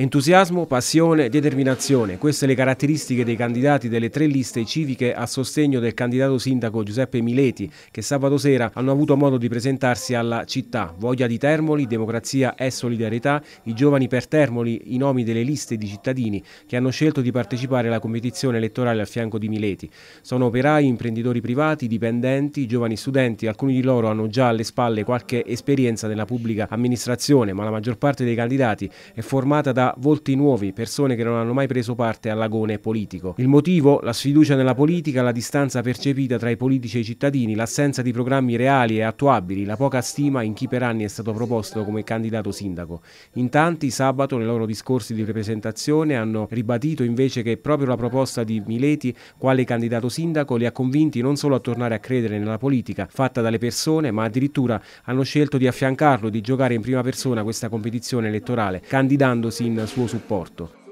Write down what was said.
Entusiasmo, passione, determinazione, queste le caratteristiche dei candidati delle tre liste civiche a sostegno del candidato sindaco Giuseppe Mileti che sabato sera hanno avuto modo di presentarsi alla città. Voglia di Termoli, democrazia e solidarietà, i giovani per Termoli, i nomi delle liste di cittadini che hanno scelto di partecipare alla competizione elettorale al fianco di Mileti. Sono operai, imprenditori privati, dipendenti, giovani studenti, alcuni di loro hanno già alle spalle qualche esperienza nella pubblica amministrazione, ma la maggior parte dei candidati è formata da volti nuovi, persone che non hanno mai preso parte all'agone politico. Il motivo? La sfiducia nella politica, la distanza percepita tra i politici e i cittadini, l'assenza di programmi reali e attuabili, la poca stima in chi per anni è stato proposto come candidato sindaco. In tanti sabato nei loro discorsi di ripresentazione hanno ribadito invece che proprio la proposta di Mileti quale candidato sindaco li ha convinti non solo a tornare a credere nella politica fatta dalle persone, ma addirittura hanno scelto di affiancarlo, di giocare in prima persona questa competizione elettorale, candidandosi in suo supporto.